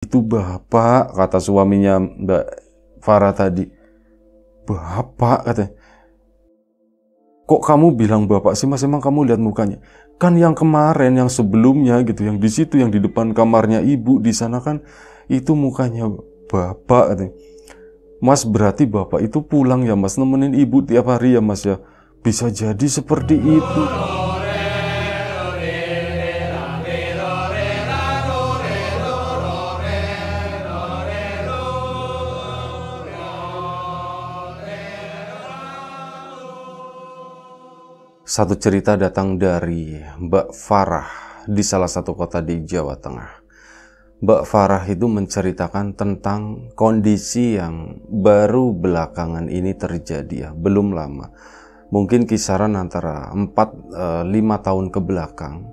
Itu bapak, kata suaminya Mbak Farah tadi. Bapak, katanya. Kok kamu bilang bapak sih mas, emang kamu lihat mukanya? Kan yang kemarin, yang sebelumnya gitu, yang di situ, yang di depan kamarnya ibu, di sana kan itu mukanya bapak katanya. Mas berarti bapak itu pulang ya mas, nemenin ibu tiap hari ya mas ya. Bisa jadi seperti itu. Satu cerita datang dari Mbak Farah di salah satu kota di Jawa Tengah. Mbak Farah itu menceritakan tentang kondisi yang baru belakangan ini terjadi ya, belum lama. Mungkin kisaran antara 4 5 eh, tahun ke belakang.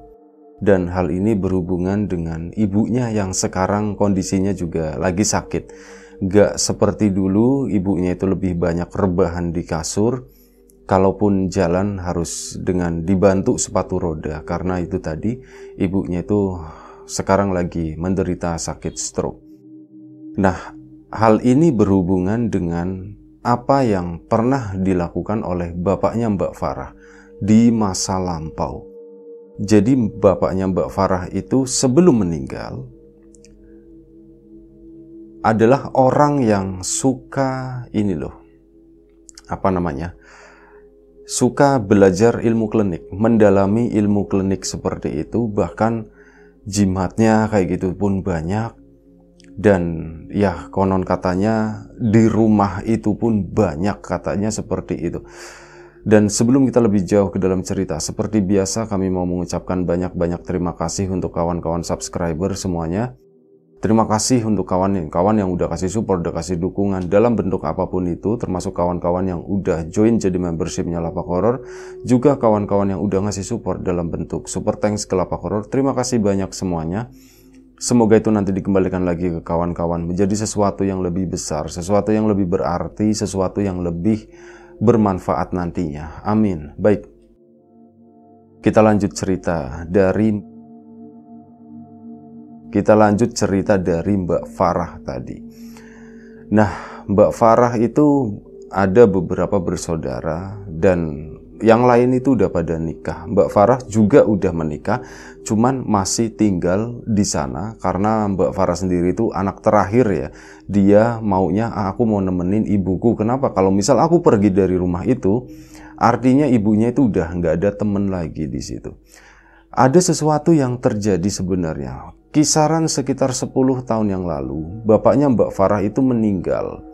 Dan hal ini berhubungan dengan ibunya yang sekarang kondisinya juga lagi sakit. Gak seperti dulu, ibunya itu lebih banyak rebahan di kasur kalaupun jalan harus dengan dibantu sepatu roda karena itu tadi ibunya itu sekarang lagi menderita sakit stroke. Nah, hal ini berhubungan dengan apa yang pernah dilakukan oleh bapaknya Mbak Farah di masa lampau. Jadi bapaknya Mbak Farah itu sebelum meninggal adalah orang yang suka ini loh. Apa namanya? suka belajar ilmu klinik, mendalami ilmu klinik seperti itu, bahkan jimatnya kayak gitu pun banyak. Dan ya konon katanya di rumah itu pun banyak katanya seperti itu. Dan sebelum kita lebih jauh ke dalam cerita, seperti biasa kami mau mengucapkan banyak-banyak terima kasih untuk kawan-kawan subscriber semuanya. Terima kasih untuk kawan kawan yang udah kasih support, udah kasih dukungan dalam bentuk apapun itu, termasuk kawan-kawan yang udah join jadi membershipnya Lapak Horor, juga kawan-kawan yang udah ngasih support dalam bentuk super thanks ke Lapak Horor. Terima kasih banyak semuanya. Semoga itu nanti dikembalikan lagi ke kawan-kawan menjadi sesuatu yang lebih besar, sesuatu yang lebih berarti, sesuatu yang lebih bermanfaat nantinya. Amin. Baik. Kita lanjut cerita dari kita lanjut cerita dari Mbak Farah tadi. Nah, Mbak Farah itu ada beberapa bersaudara dan yang lain itu udah pada nikah. Mbak Farah juga udah menikah, cuman masih tinggal di sana karena Mbak Farah sendiri itu anak terakhir ya. Dia maunya ah, aku mau nemenin ibuku. Kenapa? Kalau misal aku pergi dari rumah itu, artinya ibunya itu udah nggak ada temen lagi di situ. Ada sesuatu yang terjadi sebenarnya. Kisaran sekitar 10 tahun yang lalu, bapaknya Mbak Farah itu meninggal.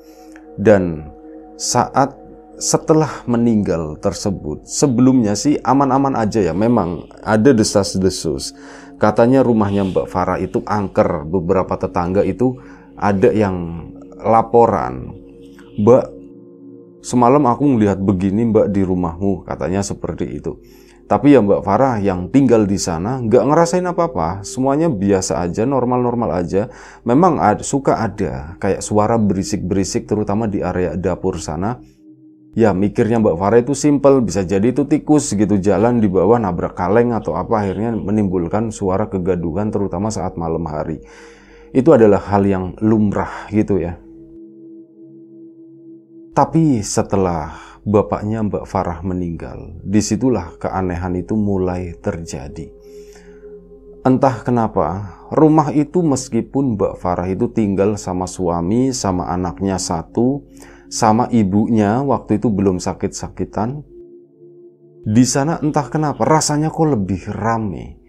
Dan saat setelah meninggal tersebut, sebelumnya sih aman-aman aja ya, memang ada desas-desus. Katanya rumahnya Mbak Farah itu angker, beberapa tetangga itu ada yang laporan. Mbak, semalam aku melihat begini Mbak di rumahmu, katanya seperti itu. Tapi ya Mbak Farah yang tinggal di sana nggak ngerasain apa-apa, semuanya biasa aja, normal-normal aja. Memang ad, suka ada kayak suara berisik-berisik terutama di area dapur sana. Ya mikirnya Mbak Farah itu simple, bisa jadi itu tikus gitu jalan di bawah nabrak kaleng atau apa akhirnya menimbulkan suara kegaduhan terutama saat malam hari. Itu adalah hal yang lumrah gitu ya. Tapi setelah bapaknya Mbak Farah meninggal, disitulah keanehan itu mulai terjadi. Entah kenapa, rumah itu meskipun Mbak Farah itu tinggal sama suami, sama anaknya satu, sama ibunya waktu itu belum sakit-sakitan. Di sana entah kenapa rasanya kok lebih rame.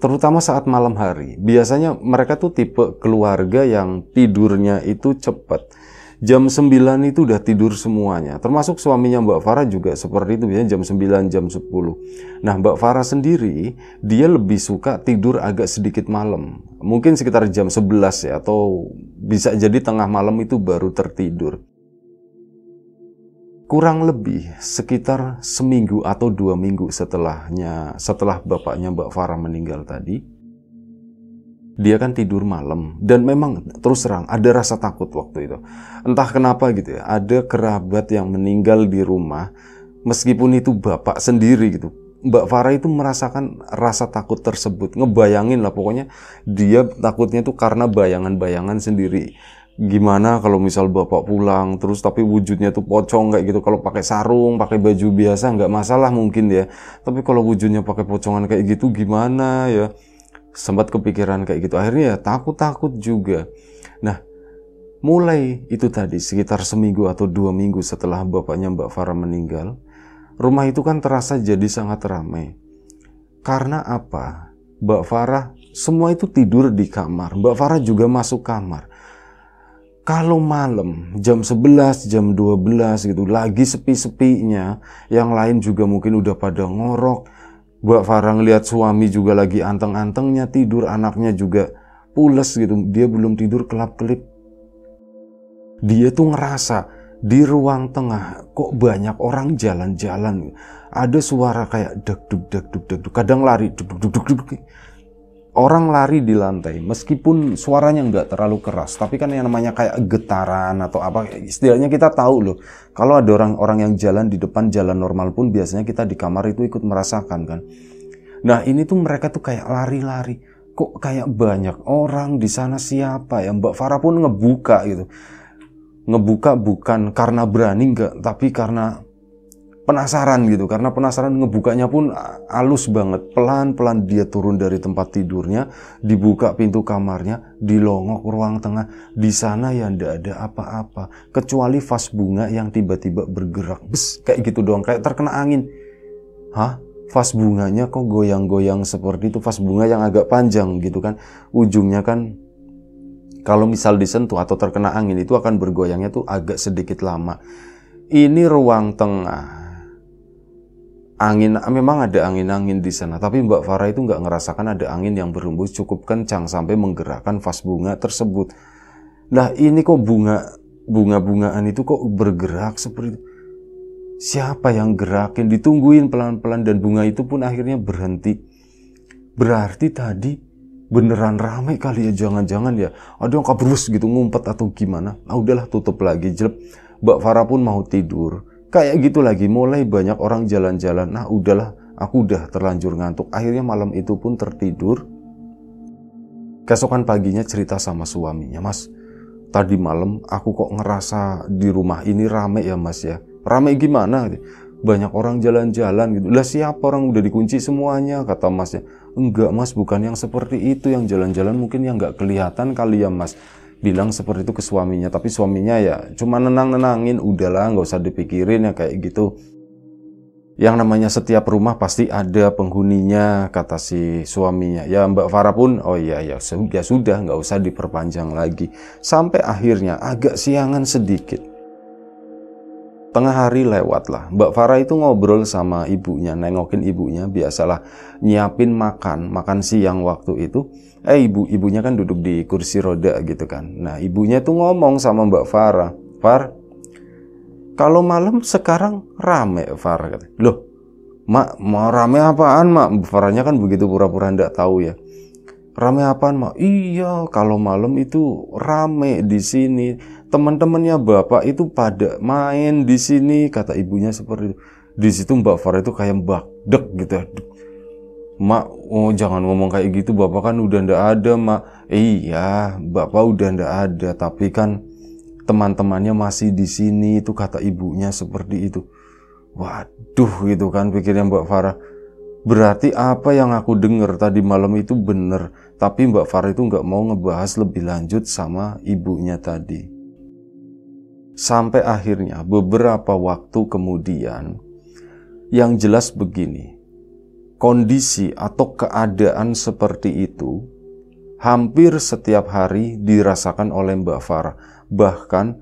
Terutama saat malam hari. Biasanya mereka tuh tipe keluarga yang tidurnya itu cepat jam 9 itu udah tidur semuanya. Termasuk suaminya Mbak Farah juga seperti itu biasanya jam 9, jam 10. Nah, Mbak Farah sendiri dia lebih suka tidur agak sedikit malam. Mungkin sekitar jam 11 ya atau bisa jadi tengah malam itu baru tertidur. Kurang lebih sekitar seminggu atau dua minggu setelahnya, setelah bapaknya Mbak Farah meninggal tadi, dia kan tidur malam dan memang terus terang ada rasa takut waktu itu. Entah kenapa gitu ya, ada kerabat yang meninggal di rumah meskipun itu bapak sendiri gitu. Mbak Farah itu merasakan rasa takut tersebut. Ngebayangin lah pokoknya dia takutnya itu karena bayangan-bayangan sendiri. Gimana kalau misal bapak pulang terus tapi wujudnya tuh pocong kayak gitu. Kalau pakai sarung, pakai baju biasa nggak masalah mungkin ya. Tapi kalau wujudnya pakai pocongan kayak gitu gimana ya? sempat kepikiran kayak gitu akhirnya ya takut-takut juga nah mulai itu tadi sekitar seminggu atau dua minggu setelah bapaknya Mbak Farah meninggal rumah itu kan terasa jadi sangat ramai karena apa Mbak Farah semua itu tidur di kamar Mbak Farah juga masuk kamar kalau malam jam 11, jam 12 gitu lagi sepi-sepinya, yang lain juga mungkin udah pada ngorok, Mbak Farah ngeliat suami juga lagi anteng-antengnya tidur, anaknya juga pules gitu. Dia belum tidur kelap-kelip. Dia tuh ngerasa di ruang tengah kok banyak orang jalan-jalan. Ada suara kayak deg deg deg deg deg. Kadang lari deg deg deg orang lari di lantai, meskipun suaranya nggak terlalu keras, tapi kan yang namanya kayak getaran atau apa, setidaknya kita tahu loh. Kalau ada orang-orang yang jalan di depan jalan normal pun biasanya kita di kamar itu ikut merasakan kan. Nah ini tuh mereka tuh kayak lari-lari. Kok kayak banyak orang di sana siapa ya? Mbak Farah pun ngebuka gitu. Ngebuka bukan karena berani nggak, tapi karena penasaran gitu karena penasaran ngebukanya pun halus banget pelan-pelan dia turun dari tempat tidurnya dibuka pintu kamarnya dilongok ruang tengah di sana ya ndak ada apa-apa kecuali vas bunga yang tiba-tiba bergerak bes kayak gitu doang kayak terkena angin hah vas bunganya kok goyang-goyang seperti itu vas bunga yang agak panjang gitu kan ujungnya kan kalau misal disentuh atau terkena angin itu akan bergoyangnya tuh agak sedikit lama ini ruang tengah angin memang ada angin-angin di sana tapi Mbak Farah itu nggak ngerasakan ada angin yang berhembus cukup kencang sampai menggerakkan vas bunga tersebut lah ini kok bunga bunga-bungaan itu kok bergerak seperti itu? siapa yang gerakin ditungguin pelan-pelan dan bunga itu pun akhirnya berhenti berarti tadi beneran rame kali ya jangan-jangan ya ada yang kabrus gitu ngumpet atau gimana nah udahlah tutup lagi jelek Mbak Farah pun mau tidur Kayak gitu lagi, mulai banyak orang jalan-jalan. Nah udahlah, aku udah terlanjur ngantuk. Akhirnya malam itu pun tertidur. kesokan paginya cerita sama suaminya, Mas, tadi malam aku kok ngerasa di rumah ini rame ya mas ya. Rame gimana? Gitu. Banyak orang jalan-jalan gitu. Lah siapa orang udah dikunci semuanya kata masnya. Enggak mas, bukan yang seperti itu. Yang jalan-jalan mungkin yang nggak kelihatan kali ya mas bilang seperti itu ke suaminya tapi suaminya ya cuma nenang-nenangin udahlah nggak usah dipikirin ya kayak gitu yang namanya setiap rumah pasti ada penghuninya kata si suaminya ya Mbak Farah pun oh iya ya sudah sudah nggak usah diperpanjang lagi sampai akhirnya agak siangan sedikit tengah hari lewat lah. Mbak Farah itu ngobrol sama ibunya, nengokin ibunya, biasalah nyiapin makan, makan siang waktu itu. Eh ibu ibunya kan duduk di kursi roda gitu kan. Nah ibunya tuh ngomong sama Mbak Farah, Far, kalau malam sekarang rame Far kata. Loh, Mak, mau rame apaan, Mak? Farahnya kan begitu pura-pura ndak tahu ya. Rame apaan, Mak? Iya, kalau malam itu rame di sini teman-temannya bapak itu pada main di sini kata ibunya seperti itu di situ Mbak Farah itu kayak mbak dek gitu Mak, oh jangan ngomong kayak gitu, Bapak kan udah ndak ada, Mak. Iya, Bapak udah ndak ada, tapi kan teman-temannya masih di sini, itu kata ibunya seperti itu. Waduh gitu kan pikirnya Mbak Farah. Berarti apa yang aku dengar tadi malam itu benar, tapi Mbak Farah itu nggak mau ngebahas lebih lanjut sama ibunya tadi. Sampai akhirnya beberapa waktu kemudian yang jelas begini. Kondisi atau keadaan seperti itu hampir setiap hari dirasakan oleh Mbak Farah. Bahkan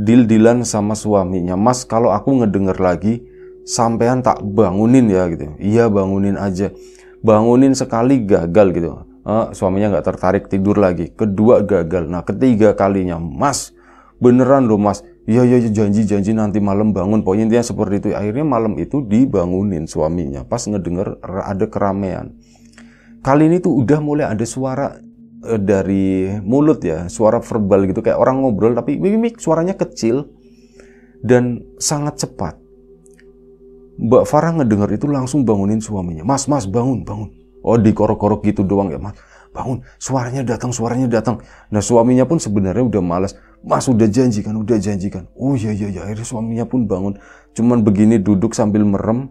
dildilan sama suaminya, "Mas, kalau aku ngedenger lagi, sampean tak bangunin ya gitu." "Iya, bangunin aja." Bangunin sekali gagal gitu. Eh, suaminya nggak tertarik tidur lagi. Kedua gagal. Nah, ketiga kalinya, "Mas, beneran loh mas iya iya ya, janji janji nanti malam bangun pokoknya intinya seperti itu akhirnya malam itu dibangunin suaminya pas ngedenger ada keramaian kali ini tuh udah mulai ada suara eh, dari mulut ya suara verbal gitu kayak orang ngobrol tapi mimik suaranya kecil dan sangat cepat Mbak Farah ngedenger itu langsung bangunin suaminya mas mas bangun bangun oh di korok-korok gitu doang ya mas bangun suaranya datang suaranya datang nah suaminya pun sebenarnya udah malas Mas udah janjikan, udah janjikan. Oh iya iya iya, akhirnya suaminya pun bangun. Cuman begini duduk sambil merem.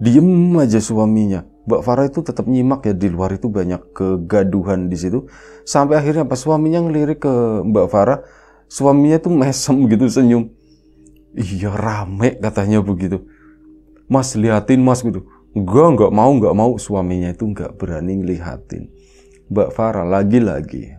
Diem aja suaminya. Mbak Farah itu tetap nyimak ya di luar itu banyak kegaduhan di situ. Sampai akhirnya pas suaminya ngelirik ke Mbak Farah, suaminya tuh mesem gitu senyum. Iya rame katanya begitu. Mas liatin mas gitu. Enggak, enggak mau, enggak mau. Suaminya itu enggak berani ngelihatin. Mbak Farah lagi-lagi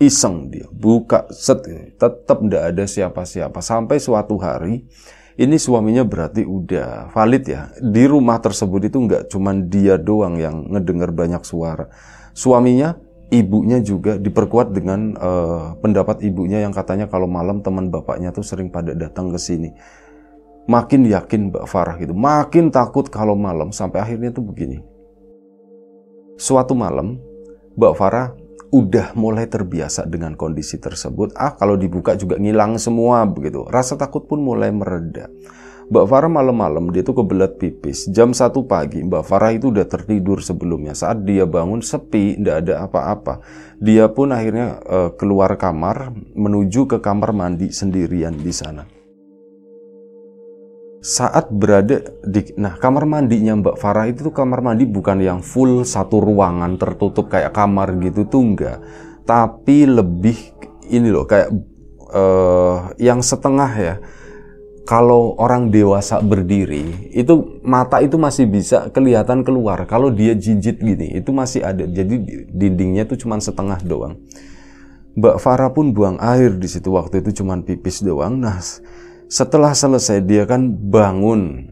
iseng dia buka set ini tetap ndak ada siapa-siapa sampai suatu hari ini suaminya berarti udah valid ya di rumah tersebut itu nggak cuman dia doang yang ngedengar banyak suara suaminya ibunya juga diperkuat dengan uh, pendapat ibunya yang katanya kalau malam teman bapaknya tuh sering pada datang ke sini makin yakin Mbak Farah gitu makin takut kalau malam sampai akhirnya tuh begini suatu malam Mbak Farah udah mulai terbiasa dengan kondisi tersebut, ah kalau dibuka juga ngilang semua begitu. Rasa takut pun mulai mereda. Mbak Farah malam-malam dia tuh kebelet pipis. Jam satu pagi Mbak Farah itu udah tertidur sebelumnya. Saat dia bangun sepi, tidak ada apa-apa. Dia pun akhirnya uh, keluar kamar menuju ke kamar mandi sendirian di sana saat berada di nah kamar mandinya Mbak Farah itu tuh kamar mandi bukan yang full satu ruangan tertutup kayak kamar gitu tuh enggak tapi lebih ini loh kayak uh, yang setengah ya kalau orang dewasa berdiri itu mata itu masih bisa kelihatan keluar kalau dia jinjit gini itu masih ada jadi dindingnya tuh cuman setengah doang Mbak Farah pun buang air di situ waktu itu cuman pipis doang nah setelah selesai dia kan bangun,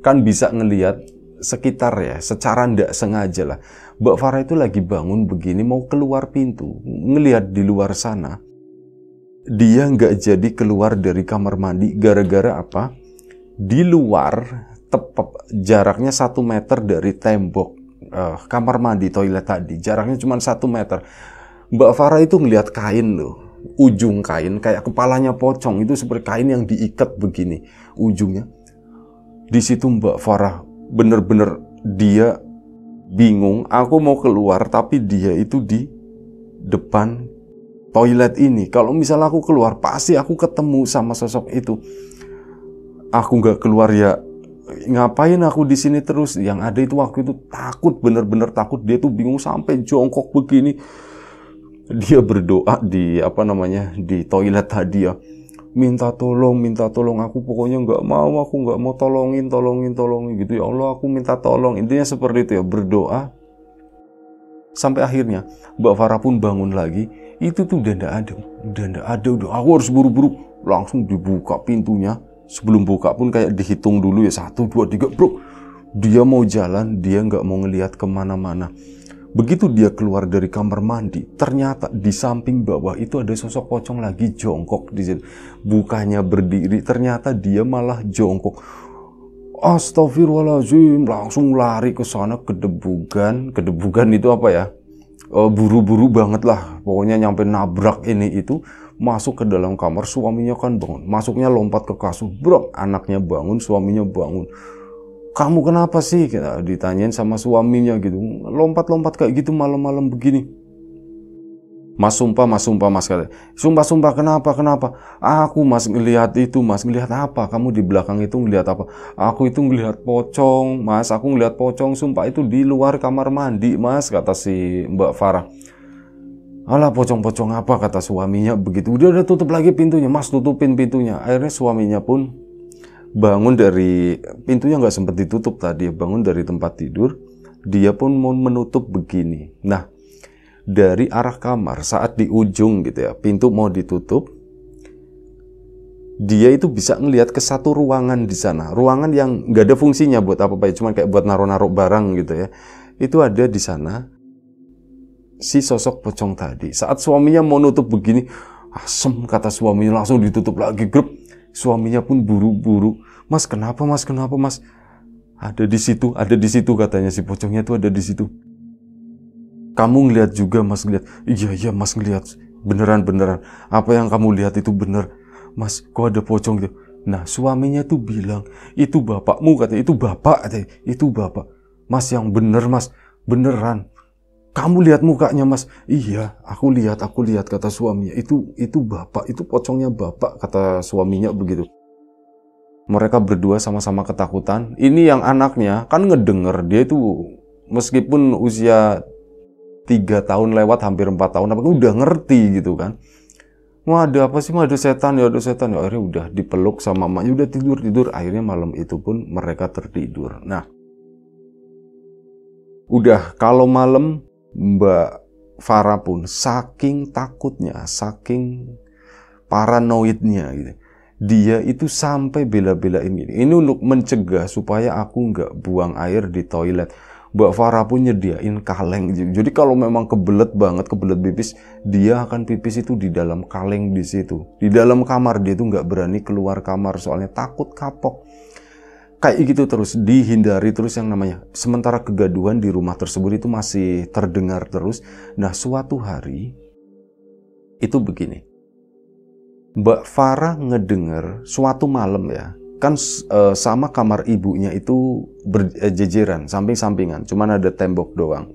kan bisa ngelihat sekitar ya, secara ndak sengaja lah. Mbak Farah itu lagi bangun begini mau keluar pintu, ngelihat di luar sana. Dia nggak jadi keluar dari kamar mandi gara-gara apa? Di luar tepat jaraknya satu meter dari tembok uh, kamar mandi toilet tadi jaraknya cuma satu meter Mbak Farah itu ngelihat kain loh ujung kain kayak kepalanya pocong itu seperti kain yang diikat begini ujungnya. Di situ Mbak Farah bener-bener dia bingung. Aku mau keluar tapi dia itu di depan toilet ini. Kalau misalnya aku keluar pasti aku ketemu sama sosok itu. Aku nggak keluar ya ngapain aku di sini terus yang ada itu waktu itu takut bener-bener takut dia tuh bingung sampai jongkok begini dia berdoa di apa namanya di toilet tadi ya minta tolong minta tolong aku pokoknya nggak mau aku nggak mau tolongin tolongin tolongin gitu ya Allah aku minta tolong intinya seperti itu ya berdoa sampai akhirnya Mbak Farah pun bangun lagi itu tuh udah ndak ada udah ndak ada udah aku harus buru-buru langsung dibuka pintunya sebelum buka pun kayak dihitung dulu ya satu dua tiga bro dia mau jalan dia nggak mau ngelihat kemana-mana Begitu dia keluar dari kamar mandi, ternyata di samping bawah itu ada sosok pocong lagi jongkok di situ. Bukannya berdiri, ternyata dia malah jongkok. Astagfirullahaladzim, langsung lari ke sana kedebugan. Kedebugan itu apa ya? Eh, buru-buru banget lah, pokoknya nyampe nabrak ini itu masuk ke dalam kamar suaminya kan bangun masuknya lompat ke kasur bro anaknya bangun suaminya bangun kamu kenapa sih? Kita ditanyain sama suaminya gitu. Lompat-lompat kayak gitu malam-malam begini. Mas sumpah, mas sumpah, mas kata. Sumpah, sumpah, kenapa, kenapa? Aku mas ngelihat itu, mas ngelihat apa? Kamu di belakang itu ngelihat apa? Aku itu ngelihat pocong, mas. Aku ngelihat pocong, sumpah itu di luar kamar mandi, mas. Kata si Mbak Farah. Alah pocong-pocong apa kata suaminya begitu. dia udah tutup lagi pintunya, mas tutupin pintunya. Akhirnya suaminya pun bangun dari pintunya nggak sempat ditutup tadi bangun dari tempat tidur dia pun mau menutup begini nah dari arah kamar saat di ujung gitu ya pintu mau ditutup dia itu bisa ngelihat ke satu ruangan di sana ruangan yang nggak ada fungsinya buat apa apa ya kayak buat naruh-naruh barang gitu ya itu ada di sana si sosok pocong tadi saat suaminya mau nutup begini asem kata suaminya langsung ditutup lagi grup Suaminya pun buru-buru. Mas kenapa mas kenapa mas? Ada di situ, ada di situ katanya si pocongnya itu ada di situ. Kamu ngeliat juga mas ngeliat. Iya iya mas ngeliat. Beneran beneran. Apa yang kamu lihat itu bener. Mas kok ada pocong gitu. Nah suaminya tuh bilang itu bapakmu katanya itu bapak katanya itu bapak. Mas yang bener mas beneran kamu lihat mukanya mas iya aku lihat aku lihat kata suaminya itu itu bapak itu pocongnya bapak kata suaminya begitu mereka berdua sama-sama ketakutan ini yang anaknya kan ngedenger dia itu meskipun usia tiga tahun lewat hampir empat tahun tapi udah ngerti gitu kan Wah ada apa sih? mau ada setan ya, ada setan ya. Akhirnya udah dipeluk sama emaknya, udah tidur tidur. Akhirnya malam itu pun mereka tertidur. Nah, udah kalau malam Mbak Farah pun saking takutnya, saking paranoidnya gitu. Dia itu sampai bela-belain ini, Ini untuk mencegah supaya aku nggak buang air di toilet. Mbak Farah pun nyediain kaleng. Gitu. Jadi kalau memang kebelet banget, kebelet pipis, dia akan pipis itu di dalam kaleng di situ. Di dalam kamar dia tuh nggak berani keluar kamar soalnya takut kapok kayak gitu terus dihindari terus yang namanya sementara kegaduhan di rumah tersebut itu masih terdengar terus nah suatu hari itu begini Mbak Farah ngedenger suatu malam ya kan e, sama kamar ibunya itu berjejeran eh, samping-sampingan cuman ada tembok doang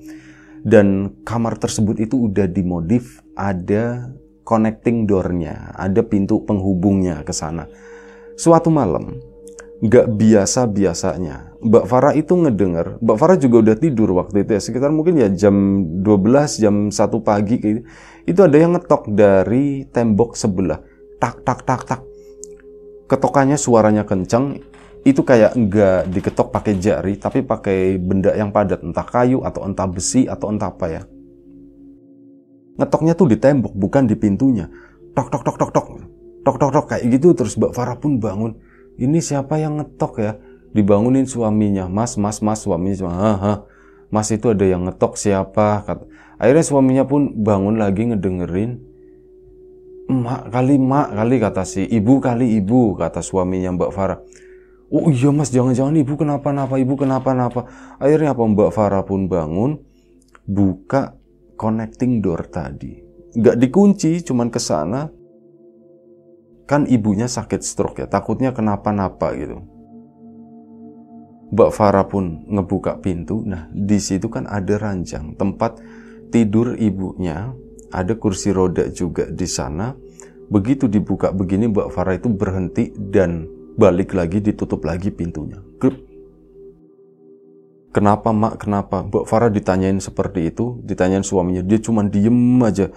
dan kamar tersebut itu udah dimodif ada connecting doornya, ada pintu penghubungnya ke sana suatu malam nggak biasa-biasanya. Mbak Farah itu ngedengar, Mbak Farah juga udah tidur waktu itu ya, sekitar mungkin ya jam 12, jam 1 pagi kayak gitu. Itu ada yang ngetok dari tembok sebelah. Tak, tak, tak, tak. Ketokannya suaranya kenceng, itu kayak nggak diketok pakai jari, tapi pakai benda yang padat, entah kayu, atau entah besi, atau entah apa ya. Ngetoknya tuh di tembok, bukan di pintunya. Tok, tok, tok, tok, tok. Tok, tok, tok, kayak gitu, terus Mbak Farah pun bangun ini siapa yang ngetok ya dibangunin suaminya mas mas mas suaminya cuma mas itu ada yang ngetok siapa Kata. akhirnya suaminya pun bangun lagi ngedengerin mak kali mak kali kata si ibu kali ibu kata suaminya mbak Farah oh iya mas jangan-jangan ibu kenapa-napa ibu kenapa-napa akhirnya apa mbak Farah pun bangun buka connecting door tadi nggak dikunci cuman kesana kan ibunya sakit stroke ya, takutnya kenapa-napa gitu. Mbak Farah pun ngebuka pintu. Nah, di situ kan ada ranjang tempat tidur ibunya, ada kursi roda juga di sana. Begitu dibuka begini Mbak Farah itu berhenti dan balik lagi ditutup lagi pintunya. Kenapa mak, kenapa? Mbak Farah ditanyain seperti itu, ditanyain suaminya, dia cuma diem aja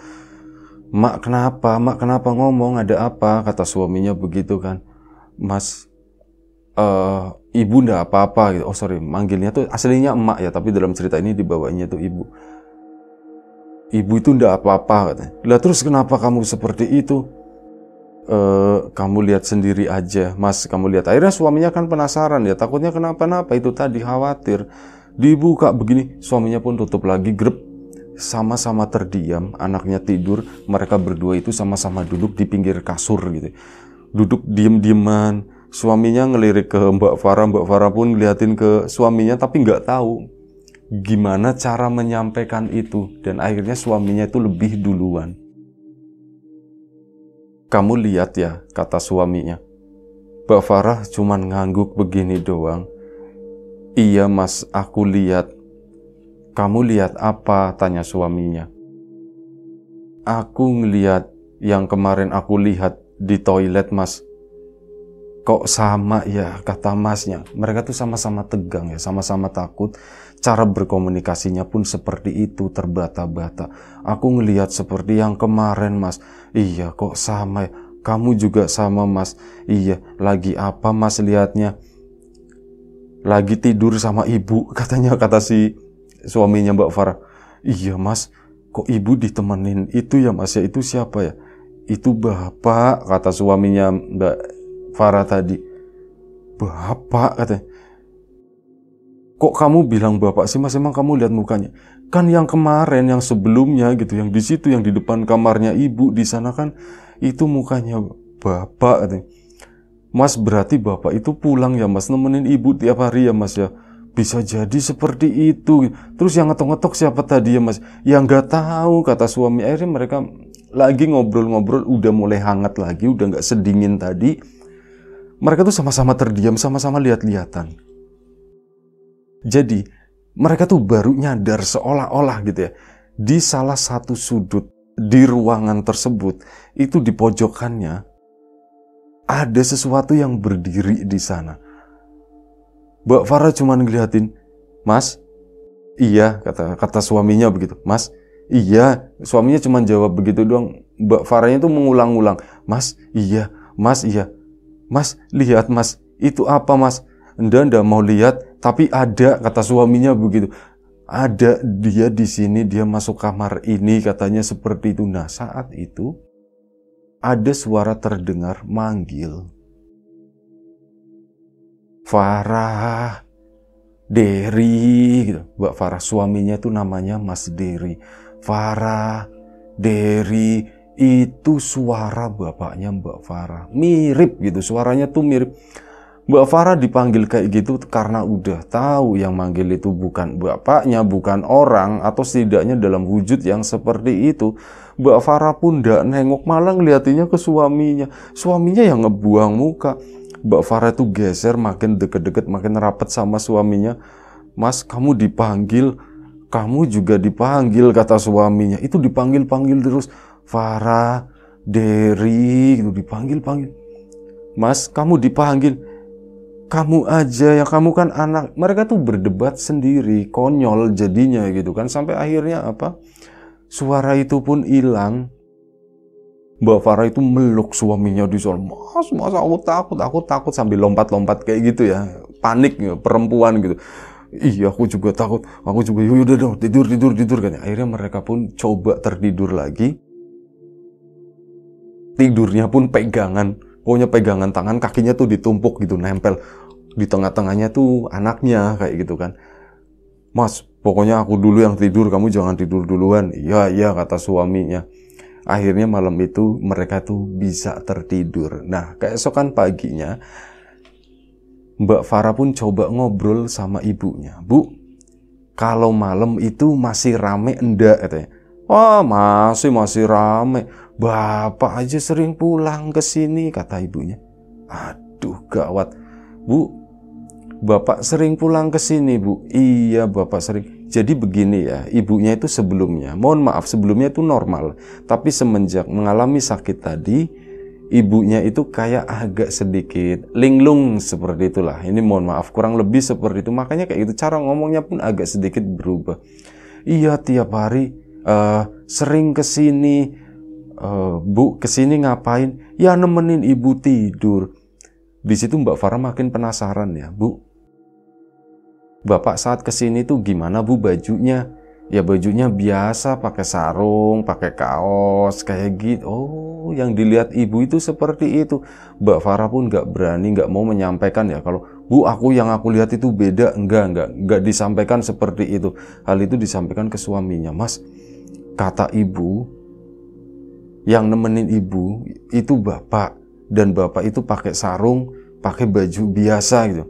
Mak kenapa? Mak kenapa ngomong? Ada apa? Kata suaminya begitu kan. Mas, uh, ndak apa-apa gitu. Oh sorry, manggilnya tuh aslinya emak ya. Tapi dalam cerita ini dibawanya tuh ibu. Ibu itu ndak apa-apa katanya. Lah terus kenapa kamu seperti itu? Uh, kamu lihat sendiri aja, Mas. Kamu lihat. Akhirnya suaminya kan penasaran ya. Takutnya kenapa-napa itu tadi khawatir. Dibuka begini, suaminya pun tutup lagi, grep sama-sama terdiam, anaknya tidur, mereka berdua itu sama-sama duduk di pinggir kasur gitu. Duduk diem-dieman, suaminya ngelirik ke Mbak Farah, Mbak Farah pun ngeliatin ke suaminya tapi nggak tahu gimana cara menyampaikan itu dan akhirnya suaminya itu lebih duluan. Kamu lihat ya, kata suaminya. Mbak Farah cuman ngangguk begini doang. Iya mas, aku lihat kamu lihat apa? Tanya suaminya. Aku ngeliat yang kemarin aku lihat di toilet mas. Kok sama ya kata masnya. Mereka tuh sama-sama tegang ya, sama-sama takut. Cara berkomunikasinya pun seperti itu terbata-bata. Aku ngeliat seperti yang kemarin mas. Iya kok sama ya. Kamu juga sama mas. Iya lagi apa mas Lihatnya Lagi tidur sama ibu katanya kata si suaminya Mbak Farah, iya mas, kok ibu ditemenin itu ya mas ya, itu siapa ya? Itu bapak, kata suaminya Mbak Farah tadi. Bapak, katanya. Kok kamu bilang bapak sih mas, emang kamu lihat mukanya? Kan yang kemarin, yang sebelumnya gitu, yang di situ, yang di depan kamarnya ibu, di sana kan itu mukanya bapak katanya. Mas berarti bapak itu pulang ya mas, nemenin ibu tiap hari ya mas ya bisa jadi seperti itu terus yang ngetok-ngetok siapa tadi ya mas yang nggak tahu kata suami akhirnya mereka lagi ngobrol-ngobrol udah mulai hangat lagi udah nggak sedingin tadi mereka tuh sama-sama terdiam sama-sama lihat-lihatan jadi mereka tuh baru nyadar seolah-olah gitu ya di salah satu sudut di ruangan tersebut itu di pojokannya ada sesuatu yang berdiri di sana Mbak Farah cuma ngeliatin, Mas, iya, kata kata suaminya begitu, Mas, iya, suaminya cuma jawab begitu doang. Mbak Farahnya itu mengulang-ulang, Mas, iya, Mas, iya, Mas, lihat Mas, itu apa Mas? Anda ndak mau lihat, tapi ada, kata suaminya begitu. Ada dia di sini, dia masuk kamar ini, katanya seperti itu. Nah, saat itu ada suara terdengar manggil Farah, Diri, gitu. Mbak Farah suaminya itu namanya Mas Diri. Farah, Diri itu suara bapaknya Mbak Farah. Mirip gitu, suaranya tuh mirip. Mbak Farah dipanggil kayak gitu karena udah tahu yang manggil itu bukan bapaknya, bukan orang, atau setidaknya dalam wujud yang seperti itu. Mbak Farah pun ndak nengok, malah ngeliatinya ke suaminya. Suaminya yang ngebuang muka. Mbak Farah itu geser makin deket-deket makin rapat sama suaminya Mas kamu dipanggil kamu juga dipanggil kata suaminya itu dipanggil-panggil terus Farah Derry itu dipanggil-panggil Mas kamu dipanggil kamu aja ya kamu kan anak mereka tuh berdebat sendiri konyol jadinya gitu kan sampai akhirnya apa suara itu pun hilang Mbak Farah itu meluk suaminya di sana. Mas, mas aku takut, aku takut sambil lompat-lompat kayak gitu ya. Panik ya, perempuan gitu. Iya, aku juga takut. Aku juga yaudah dong, tidur, tidur, tidur kan. Akhirnya mereka pun coba tertidur lagi. Tidurnya pun pegangan. Pokoknya pegangan tangan, kakinya tuh ditumpuk gitu, nempel. Di tengah-tengahnya tuh anaknya kayak gitu kan. Mas, pokoknya aku dulu yang tidur, kamu jangan tidur duluan. Iya, iya, kata suaminya akhirnya malam itu mereka tuh bisa tertidur nah keesokan paginya Mbak Farah pun coba ngobrol sama ibunya Bu kalau malam itu masih rame enggak katanya Wah oh, masih masih rame Bapak aja sering pulang ke sini kata ibunya Aduh gawat Bu Bapak sering pulang ke sini, Bu. Iya, Bapak sering. Jadi begini ya, ibunya itu sebelumnya, mohon maaf, sebelumnya itu normal. Tapi semenjak mengalami sakit tadi, ibunya itu kayak agak sedikit linglung seperti itulah. Ini mohon maaf, kurang lebih seperti itu. Makanya kayak gitu, cara ngomongnya pun agak sedikit berubah. Iya, tiap hari uh, sering ke sini, uh, Bu, ke sini ngapain? Ya nemenin ibu tidur. Di situ Mbak Farah makin penasaran ya, Bu Bapak saat kesini tuh gimana bu bajunya? Ya bajunya biasa pakai sarung, pakai kaos kayak gitu. Oh, yang dilihat ibu itu seperti itu. Mbak Farah pun nggak berani, nggak mau menyampaikan ya kalau bu aku yang aku lihat itu beda, enggak enggak enggak disampaikan seperti itu. Hal itu disampaikan ke suaminya, Mas. Kata ibu, yang nemenin ibu itu bapak dan bapak itu pakai sarung, pakai baju biasa gitu.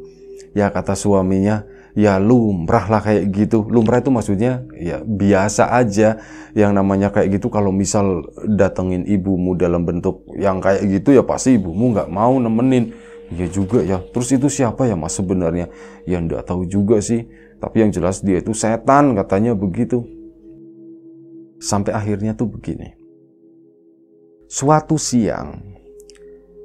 Ya kata suaminya, ya lumrah lah kayak gitu. Lumrah itu maksudnya ya biasa aja yang namanya kayak gitu kalau misal datengin ibumu dalam bentuk yang kayak gitu ya pasti ibumu nggak mau nemenin. Ya juga ya. Terus itu siapa ya mas sebenarnya? Ya nggak tahu juga sih. Tapi yang jelas dia itu setan katanya begitu. Sampai akhirnya tuh begini. Suatu siang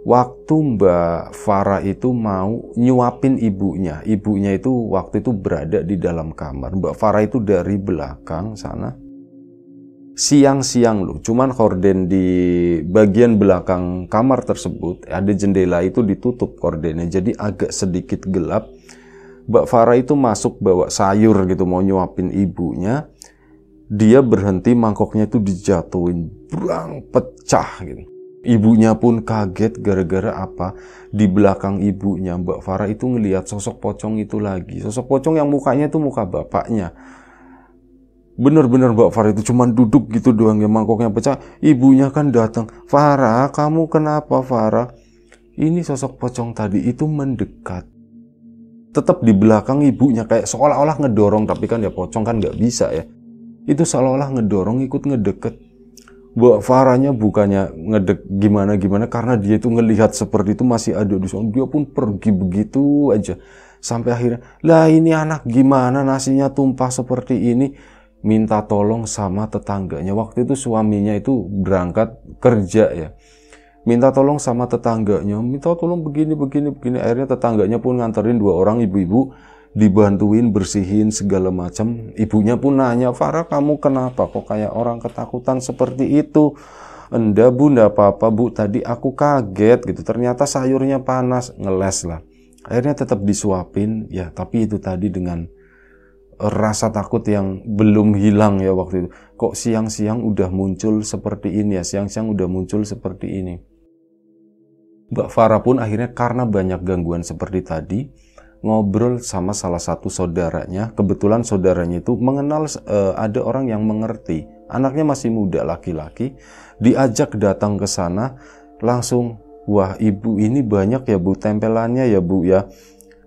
waktu Mbak Farah itu mau nyuapin ibunya. Ibunya itu waktu itu berada di dalam kamar. Mbak Farah itu dari belakang sana. Siang-siang loh, cuman korden di bagian belakang kamar tersebut ada jendela itu ditutup kordennya. Jadi agak sedikit gelap. Mbak Farah itu masuk bawa sayur gitu mau nyuapin ibunya. Dia berhenti mangkoknya itu dijatuhin, berang pecah gitu Ibunya pun kaget gara-gara apa? Di belakang ibunya Mbak Farah itu ngelihat sosok pocong itu lagi. Sosok pocong yang mukanya itu muka bapaknya. Bener-bener Mbak Farah itu cuman duduk gitu doang ya mangkoknya pecah. Ibunya kan datang. Farah, kamu kenapa Farah? Ini sosok pocong tadi itu mendekat tetap di belakang ibunya kayak seolah-olah ngedorong tapi kan ya pocong kan nggak bisa ya itu seolah-olah ngedorong ikut ngedeket Mbak Farahnya bukannya ngedek gimana-gimana karena dia itu ngelihat seperti itu masih ada di sana. Dia pun pergi begitu aja. Sampai akhirnya, lah ini anak gimana nasinya tumpah seperti ini. Minta tolong sama tetangganya. Waktu itu suaminya itu berangkat kerja ya. Minta tolong sama tetangganya. Minta tolong begini, begini, begini. Akhirnya tetangganya pun nganterin dua orang ibu-ibu dibantuin bersihin segala macam. Ibunya pun nanya, Farah kamu kenapa kok kayak orang ketakutan seperti itu? Enda bunda apa-apa bu tadi aku kaget gitu ternyata sayurnya panas ngeles lah akhirnya tetap disuapin ya tapi itu tadi dengan rasa takut yang belum hilang ya waktu itu kok siang-siang udah muncul seperti ini ya siang-siang udah muncul seperti ini Mbak Farah pun akhirnya karena banyak gangguan seperti tadi ngobrol sama salah satu saudaranya. Kebetulan saudaranya itu mengenal uh, ada orang yang mengerti. Anaknya masih muda laki-laki, diajak datang ke sana langsung wah ibu ini banyak ya Bu tempelannya ya Bu ya.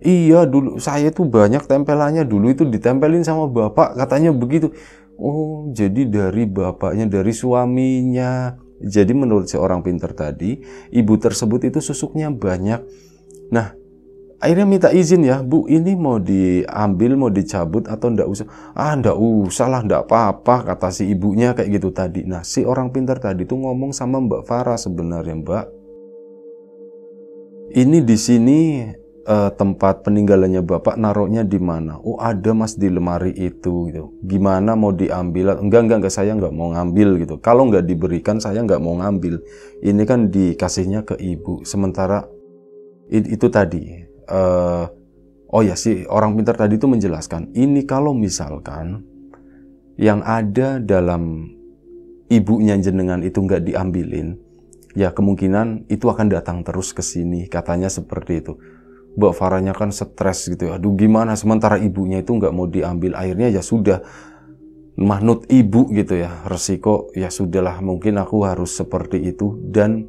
Iya dulu saya tuh banyak tempelannya dulu itu ditempelin sama bapak katanya begitu. Oh jadi dari bapaknya dari suaminya. Jadi menurut seorang pinter tadi ibu tersebut itu susuknya banyak. Nah akhirnya minta izin ya bu ini mau diambil mau dicabut atau ndak usah ah ndak usah lah ndak apa-apa kata si ibunya kayak gitu tadi nah si orang pintar tadi tuh ngomong sama mbak Farah sebenarnya mbak ini di sini eh, tempat peninggalannya bapak naruhnya di mana oh ada mas di lemari itu gitu gimana mau diambil enggak enggak enggak saya enggak mau ngambil gitu kalau enggak diberikan saya enggak mau ngambil ini kan dikasihnya ke ibu sementara itu tadi uh, oh ya si orang pintar tadi itu menjelaskan ini kalau misalkan yang ada dalam ibunya jenengan itu nggak diambilin, ya kemungkinan itu akan datang terus ke sini katanya seperti itu. Mbak Farahnya kan stres gitu ya. Aduh gimana sementara ibunya itu nggak mau diambil airnya ya sudah mahnut ibu gitu ya resiko ya sudahlah mungkin aku harus seperti itu dan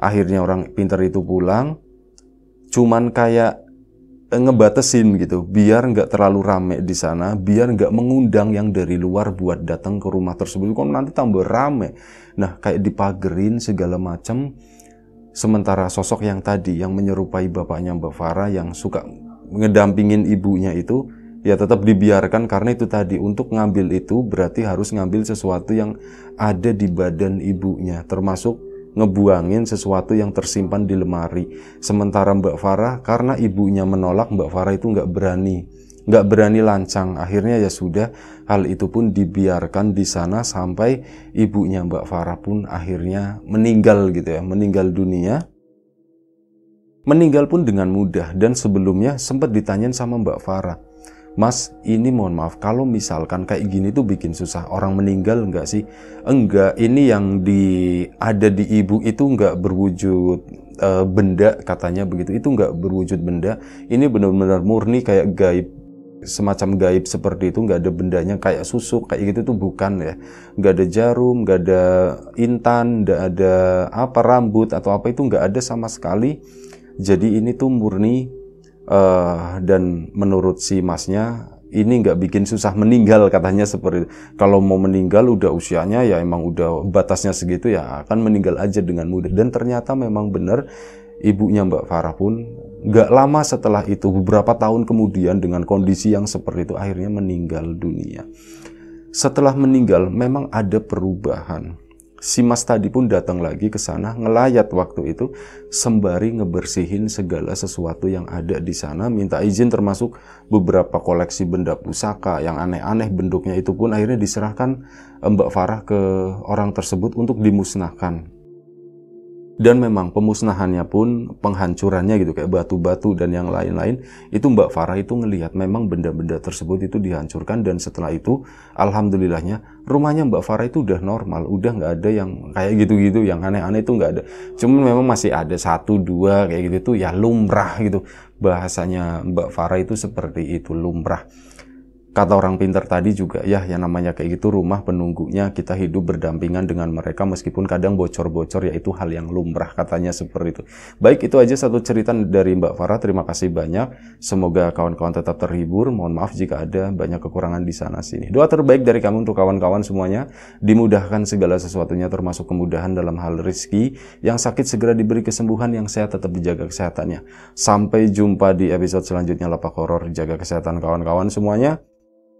akhirnya orang pintar itu pulang cuman kayak eh, ngebatesin gitu biar nggak terlalu rame di sana biar nggak mengundang yang dari luar buat datang ke rumah tersebut kalau nanti tambah rame nah kayak dipagerin segala macam sementara sosok yang tadi yang menyerupai bapaknya Mbak Farah yang suka ngedampingin ibunya itu ya tetap dibiarkan karena itu tadi untuk ngambil itu berarti harus ngambil sesuatu yang ada di badan ibunya termasuk ngebuangin sesuatu yang tersimpan di lemari. Sementara Mbak Farah karena ibunya menolak Mbak Farah itu nggak berani, nggak berani lancang. Akhirnya ya sudah hal itu pun dibiarkan di sana sampai ibunya Mbak Farah pun akhirnya meninggal gitu ya, meninggal dunia. Meninggal pun dengan mudah dan sebelumnya sempat ditanyain sama Mbak Farah Mas, ini mohon maaf, kalau misalkan kayak gini tuh bikin susah. Orang meninggal enggak sih? Enggak, ini yang di ada di ibu itu enggak berwujud e, benda katanya begitu. Itu enggak berwujud benda. Ini benar-benar murni kayak gaib semacam gaib seperti itu nggak ada bendanya kayak susuk kayak gitu tuh bukan ya nggak ada jarum nggak ada intan nggak ada apa rambut atau apa itu nggak ada sama sekali jadi ini tuh murni uh, dan menurut si masnya ini nggak bikin susah meninggal katanya seperti itu. kalau mau meninggal udah usianya ya emang udah batasnya segitu ya akan meninggal aja dengan mudah dan ternyata memang benar ibunya Mbak Farah pun nggak lama setelah itu beberapa tahun kemudian dengan kondisi yang seperti itu akhirnya meninggal dunia setelah meninggal memang ada perubahan si mas tadi pun datang lagi ke sana ngelayat waktu itu sembari ngebersihin segala sesuatu yang ada di sana minta izin termasuk beberapa koleksi benda pusaka yang aneh-aneh bentuknya itu pun akhirnya diserahkan eh, Mbak Farah ke orang tersebut untuk dimusnahkan dan memang pemusnahannya pun penghancurannya gitu kayak batu-batu dan yang lain-lain itu Mbak Farah itu ngelihat memang benda-benda tersebut itu dihancurkan dan setelah itu alhamdulillahnya rumahnya Mbak Farah itu udah normal udah nggak ada yang kayak gitu-gitu yang aneh-aneh itu nggak ada cuman memang masih ada satu dua kayak gitu tuh ya lumrah gitu bahasanya Mbak Farah itu seperti itu lumrah Kata orang pinter tadi juga, ya yang namanya kayak gitu rumah penunggunya kita hidup berdampingan dengan mereka meskipun kadang bocor-bocor yaitu hal yang lumrah katanya seperti itu. Baik itu aja satu cerita dari Mbak Farah, terima kasih banyak. Semoga kawan-kawan tetap terhibur, mohon maaf jika ada banyak kekurangan di sana sini. Doa terbaik dari kami untuk kawan-kawan semuanya, dimudahkan segala sesuatunya termasuk kemudahan dalam hal rizki, yang sakit segera diberi kesembuhan, yang sehat tetap dijaga kesehatannya. Sampai jumpa di episode selanjutnya Lapak Horor, jaga kesehatan kawan-kawan semuanya.